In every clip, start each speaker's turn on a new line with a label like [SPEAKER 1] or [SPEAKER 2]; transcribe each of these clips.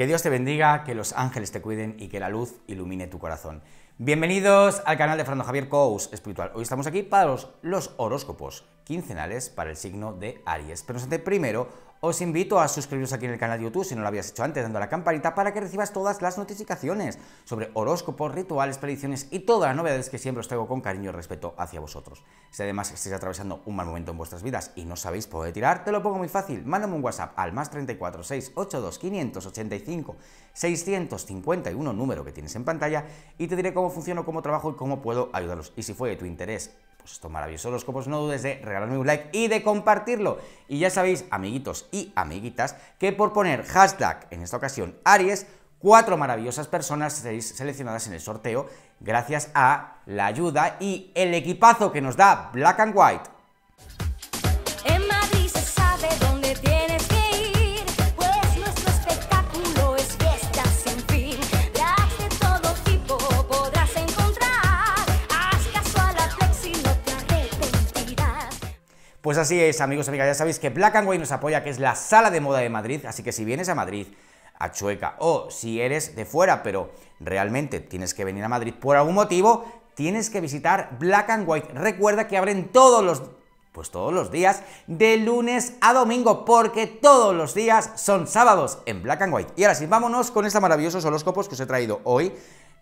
[SPEAKER 1] Que Dios te bendiga, que los ángeles te cuiden y que la luz ilumine tu corazón. Bienvenidos al canal de Fernando Javier Cous Espiritual. Hoy estamos aquí para los, los horóscopos quincenales para el signo de Aries. Pero antes, primero os invito a suscribiros aquí en el canal de YouTube si no lo habías hecho antes, dando a la campanita para que recibas todas las notificaciones sobre horóscopos, rituales, predicciones y todas las novedades que siempre os traigo con cariño y respeto hacia vosotros. Si además estáis atravesando un mal momento en vuestras vidas y no sabéis por dónde tirar, te lo pongo muy fácil. Mándame un WhatsApp al más 34 682 585 651 número que tienes en pantalla y te diré cómo funciono, cómo trabajo y cómo puedo ayudaros. Y si fue de tu interés pues esto maravilloso horóscopos, no dudes de regalarme un like y de compartirlo. Y ya sabéis, amiguitos y amiguitas, que por poner hashtag, en esta ocasión Aries, cuatro maravillosas personas seréis seleccionadas en el sorteo gracias a la ayuda y el equipazo que nos da Black and White. Pues así es, amigos, y amigas, ya sabéis que Black and White nos apoya, que es la sala de moda de Madrid, así que si vienes a Madrid, a Chueca, o si eres de fuera, pero realmente tienes que venir a Madrid por algún motivo, tienes que visitar Black and White. Recuerda que abren todos los pues todos los días, de lunes a domingo, porque todos los días son sábados en Black and White. Y ahora sí, vámonos con estos maravillosos horóscopos que os he traído hoy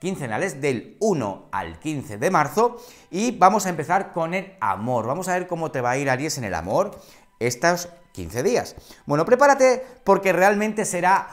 [SPEAKER 1] quincenales del 1 al 15 de marzo y vamos a empezar con el amor. Vamos a ver cómo te va a ir Aries en el amor estos 15 días. Bueno, prepárate porque realmente será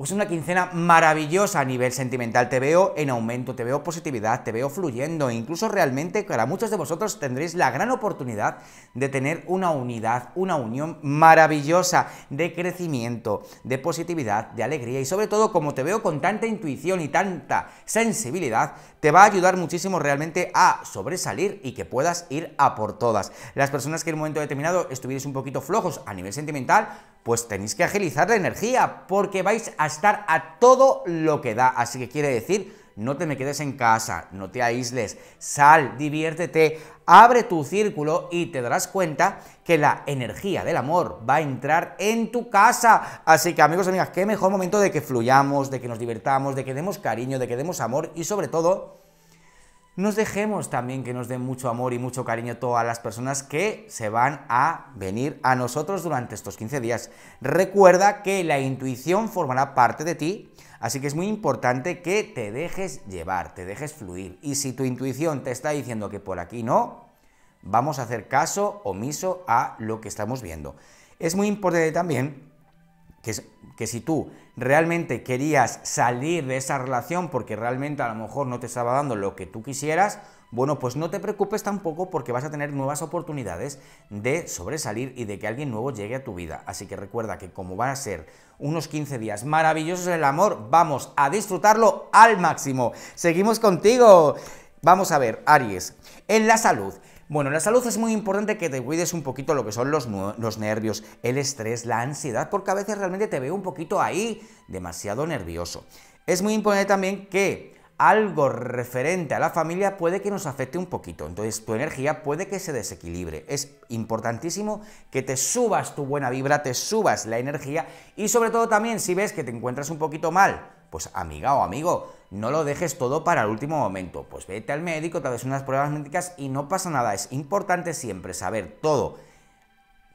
[SPEAKER 1] pues una quincena maravillosa a nivel sentimental. Te veo en aumento, te veo positividad, te veo fluyendo. Incluso realmente para muchos de vosotros tendréis la gran oportunidad de tener una unidad, una unión maravillosa de crecimiento, de positividad, de alegría y sobre todo como te veo con tanta intuición y tanta sensibilidad, te va a ayudar muchísimo realmente a sobresalir y que puedas ir a por todas. Las personas que en un momento determinado estuvierais un poquito flojos a nivel sentimental, pues tenéis que agilizar la energía porque vais a estar a todo lo que da. Así que quiere decir no te me quedes en casa, no te aísles, sal, diviértete, abre tu círculo y te darás cuenta que la energía del amor va a entrar en tu casa. Así que amigos y amigas, qué mejor momento de que fluyamos, de que nos divertamos, de que demos cariño, de que demos amor y sobre todo nos dejemos también que nos den mucho amor y mucho cariño a todas las personas que se van a venir a nosotros durante estos 15 días. Recuerda que la intuición formará parte de ti, así que es muy importante que te dejes llevar, te dejes fluir. Y si tu intuición te está diciendo que por aquí no, vamos a hacer caso omiso a lo que estamos viendo. Es muy importante también que, si tú realmente querías salir de esa relación porque realmente a lo mejor no te estaba dando lo que tú quisieras, bueno, pues no te preocupes tampoco porque vas a tener nuevas oportunidades de sobresalir y de que alguien nuevo llegue a tu vida. Así que recuerda que como van a ser unos 15 días maravillosos en el amor, vamos a disfrutarlo al máximo. Seguimos contigo. Vamos a ver, Aries, en la salud. Bueno, la salud es muy importante que te cuides un poquito lo que son los, los nervios, el estrés, la ansiedad, porque a veces realmente te veo un poquito ahí, demasiado nervioso. Es muy importante también que algo referente a la familia puede que nos afecte un poquito, entonces tu energía puede que se desequilibre. Es importantísimo que te subas tu buena vibra, te subas la energía y sobre todo también si ves que te encuentras un poquito mal, pues amiga o amigo, no lo dejes todo para el último momento. Pues vete al médico, tal vez unas pruebas médicas y no pasa nada. Es importante siempre saber todo,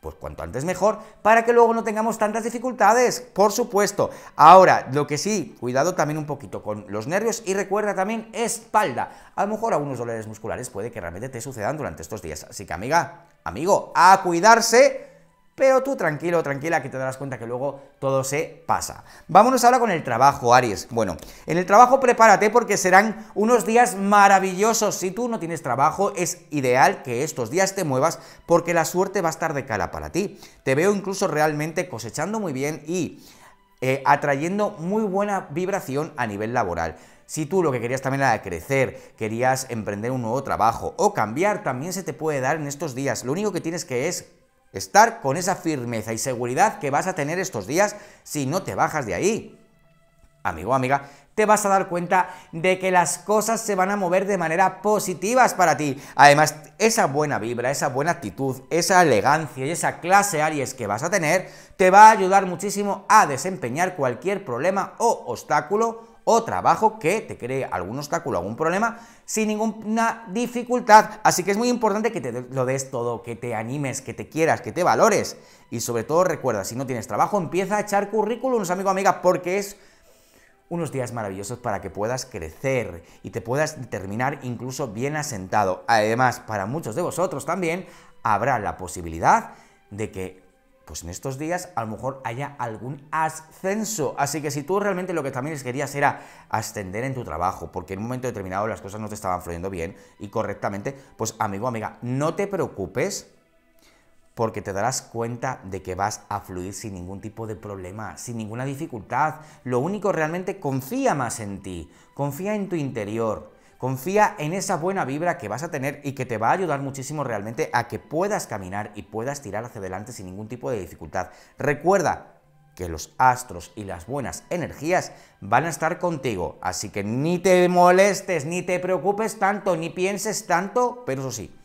[SPEAKER 1] pues cuanto antes mejor, para que luego no tengamos tantas dificultades, por supuesto. Ahora, lo que sí, cuidado también un poquito con los nervios y recuerda también espalda. A lo mejor algunos dolores musculares puede que realmente te sucedan durante estos días. Así que amiga, amigo, a cuidarse pero tú tranquilo, tranquila, que te darás cuenta que luego todo se pasa. Vámonos ahora con el trabajo, Aries. Bueno, en el trabajo prepárate porque serán unos días maravillosos. Si tú no tienes trabajo, es ideal que estos días te muevas porque la suerte va a estar de cara para ti. Te veo incluso realmente cosechando muy bien y eh, atrayendo muy buena vibración a nivel laboral. Si tú lo que querías también era crecer, querías emprender un nuevo trabajo o cambiar, también se te puede dar en estos días. Lo único que tienes que es Estar con esa firmeza y seguridad que vas a tener estos días si no te bajas de ahí. Amigo, amiga, te vas a dar cuenta de que las cosas se van a mover de manera positivas para ti. Además, esa buena vibra, esa buena actitud, esa elegancia y esa clase Aries que vas a tener, te va a ayudar muchísimo a desempeñar cualquier problema o obstáculo o trabajo que te cree algún obstáculo, algún problema, sin ninguna dificultad. Así que es muy importante que te lo des todo, que te animes, que te quieras, que te valores. Y sobre todo recuerda, si no tienes trabajo, empieza a echar currículums, amigo, amiga, porque es unos días maravillosos para que puedas crecer y te puedas terminar incluso bien asentado. Además, para muchos de vosotros también habrá la posibilidad de que pues en estos días a lo mejor haya algún ascenso. Así que si tú realmente lo que también querías era ascender en tu trabajo, porque en un momento determinado las cosas no te estaban fluyendo bien y correctamente, pues amigo, amiga, no te preocupes porque te darás cuenta de que vas a fluir sin ningún tipo de problema, sin ninguna dificultad. Lo único realmente confía más en ti, confía en tu interior, Confía en esa buena vibra que vas a tener y que te va a ayudar muchísimo realmente a que puedas caminar y puedas tirar hacia adelante sin ningún tipo de dificultad. Recuerda, que los astros y las buenas energías van a estar contigo. Así que ni te molestes, ni te preocupes tanto, ni pienses tanto, pero eso sí,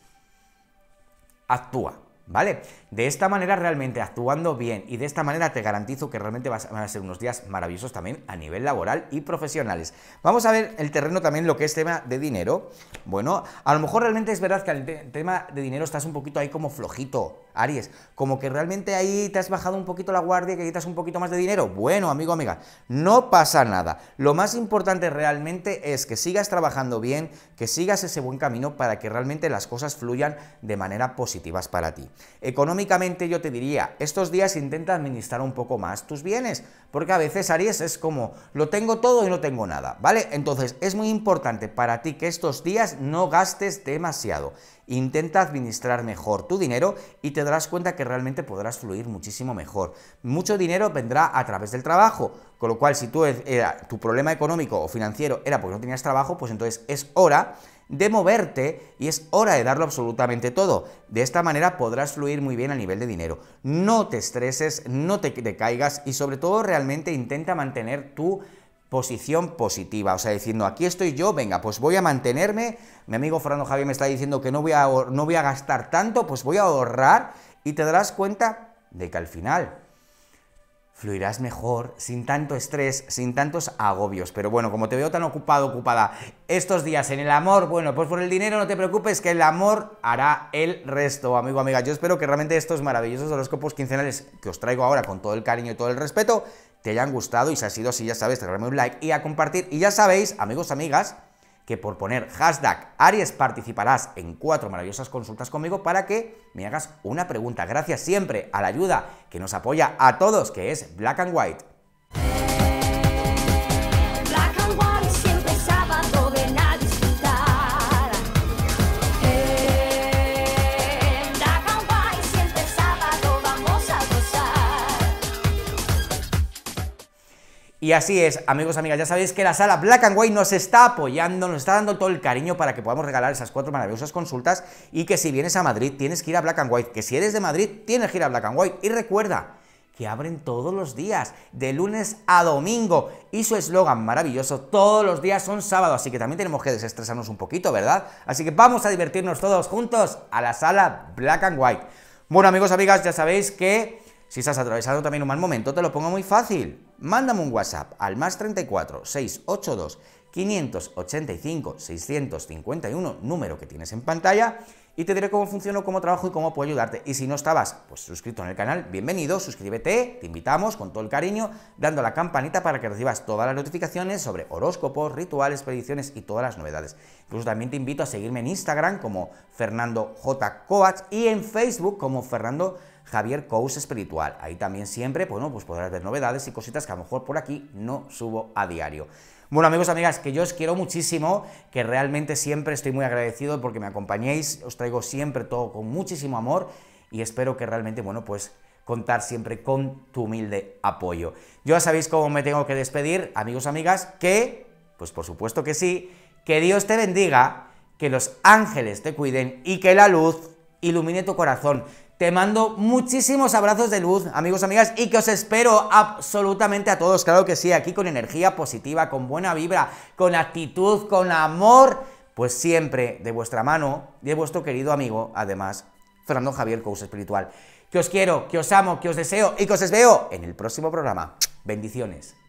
[SPEAKER 1] actúa. ¿vale? De esta manera realmente actuando bien y de esta manera te garantizo que realmente van a ser unos días maravillosos también a nivel laboral y profesionales. Vamos a ver el terreno también lo que es tema de dinero. Bueno, a lo mejor realmente es verdad que al tema de dinero estás un poquito ahí como flojito, Aries, como que realmente ahí te has bajado un poquito la guardia, que quitas un poquito más de dinero. Bueno, amigo, amiga, no pasa nada. Lo más importante realmente es que sigas trabajando bien, que sigas ese buen camino para que realmente las cosas fluyan de manera positivas para ti. Económicamente yo te diría, estos días intenta administrar un poco más tus bienes, porque a veces Aries es como, lo tengo todo y no tengo nada, ¿vale? Entonces es muy importante para ti que estos días no gastes demasiado. Intenta administrar mejor tu dinero y te darás cuenta que realmente podrás fluir muchísimo mejor. Mucho dinero vendrá a través del trabajo, con lo cual si tú eh, tu problema económico o financiero era porque no tenías trabajo, pues entonces es hora de moverte y es hora de darlo absolutamente todo. De esta manera podrás fluir muy bien a nivel de dinero. No te estreses, no te caigas y sobre todo realmente intenta mantener tu posición positiva, o sea, diciendo, aquí estoy yo, venga, pues voy a mantenerme, mi amigo Fernando Javier me está diciendo que no voy a, no voy a gastar tanto, pues voy a ahorrar y te darás cuenta de que al final fluirás mejor, sin tanto estrés, sin tantos agobios. Pero bueno, como te veo tan ocupado, ocupada estos días en el amor, bueno, pues por el dinero no te preocupes, que el amor hará el resto, amigo, amiga. Yo espero que realmente estos maravillosos horóscopos quincenales que os traigo ahora con todo el cariño y todo el respeto, te hayan gustado y si ha sido así, ya sabes, te un like y a compartir. Y ya sabéis, amigos, amigas, que por poner hashtag Aries participarás en cuatro maravillosas consultas conmigo para que me hagas una pregunta. Gracias siempre a la ayuda que nos apoya a todos, que es Black and White. Y así es, amigos, amigas, ya sabéis que la sala Black and White nos está apoyando, nos está dando todo el cariño para que podamos regalar esas cuatro maravillosas consultas y que si vienes a Madrid tienes que ir a Black and White, que si eres de Madrid tienes que ir a Black and White. Y recuerda que abren todos los días, de lunes a domingo, y su eslogan maravilloso, todos los días son sábado, así que también tenemos que desestresarnos un poquito, ¿verdad? Así que vamos a divertirnos todos juntos a la sala Black and White. Bueno, amigos, amigas, ya sabéis que si estás atravesando también un mal momento, te lo pongo muy fácil Mándame un WhatsApp al más 34 682 585 651, número que tienes en pantalla, y te diré cómo funciono, cómo trabajo y cómo puedo ayudarte. Y si no estabas pues, suscrito en el canal, bienvenido, suscríbete, te invitamos con todo el cariño, dando la campanita para que recibas todas las notificaciones sobre horóscopos, rituales, predicciones y todas las novedades. Incluso también te invito a seguirme en Instagram como Fernando J. Coach y en Facebook como Fernando Javier Coach Espiritual. Ahí también siempre, pues, bueno, pues podrás ver novedades y cositas que a lo mejor por aquí no subo a diario. Bueno, amigos, amigas, que yo os quiero muchísimo, que realmente siempre estoy muy agradecido porque me acompañéis, os traigo siempre todo con muchísimo amor y espero que realmente, bueno, pues contar siempre con tu humilde apoyo. Yo ya sabéis cómo me tengo que despedir, amigos, amigas, que, pues por supuesto que sí, que Dios te bendiga, que los ángeles te cuiden y que la luz ilumine tu corazón. Te mando muchísimos abrazos de luz, amigos, amigas, y que os espero absolutamente a todos, claro que sí, aquí con energía positiva, con buena vibra, con actitud, con amor, pues siempre de vuestra mano y de vuestro querido amigo, además, Fernando Javier Cous Espiritual. Que os quiero, que os amo, que os deseo y que os veo en el próximo programa. Bendiciones.